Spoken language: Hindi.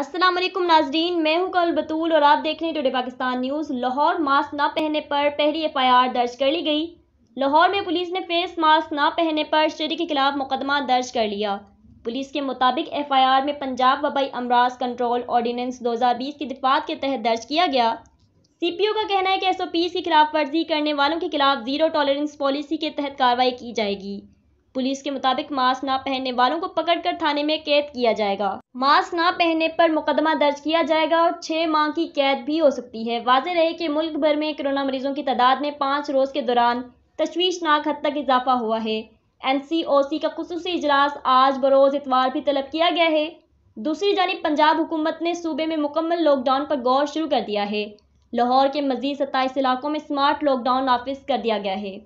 अस्सलाम वालेकुम नाजरीन मैं हूं कल बतूल और आप देख रहे हैं today Pakistan news Lahore mask ना पहनने पर पहली एफआईआर दर्ज कर ली गई लाहौर में पुलिस ने फेस मास्क ना पहनने पर शरी के खिलाफ मुकदमा दर्ज कर लिया पुलिस के मुताबिक एफआईआर में पंजाब वबाई अमराज कंट्रोल ऑर्डीनेंस 2020 की दिफात के तहत दर्ज किया गया सी का कहना है कि एस की खिलाफ वर्जी करने वालों के खिलाफ जीरो टॉलरेंस पॉलिसी के तहत कार्रवाई की जाएगी पुलिस के मुताबिक मास्क ना पहनने वालों को पकड़कर थाने में कैद किया जाएगा मास्क ना पहनने पर मुकदमा दर्ज किया जाएगा और छह माह की कैद भी हो सकती है वाजह रहे कि मुल्क भर में कोरोना मरीजों की तादाद में पाँच रोज के दौरान तशवीशनाक हद तक इजाफा हुआ है एन का खसूस इजलास आज बरोज इतवार भी तलब किया गया है दूसरी जानब पंजाब हुकूमत ने सूबे में मुकम्मल लॉकडाउन पर गौर शुरू कर दिया है लाहौर के मजीद सत्ताईस इलाकों में स्मार्ट लॉकडाउन नाफिज कर दिया गया है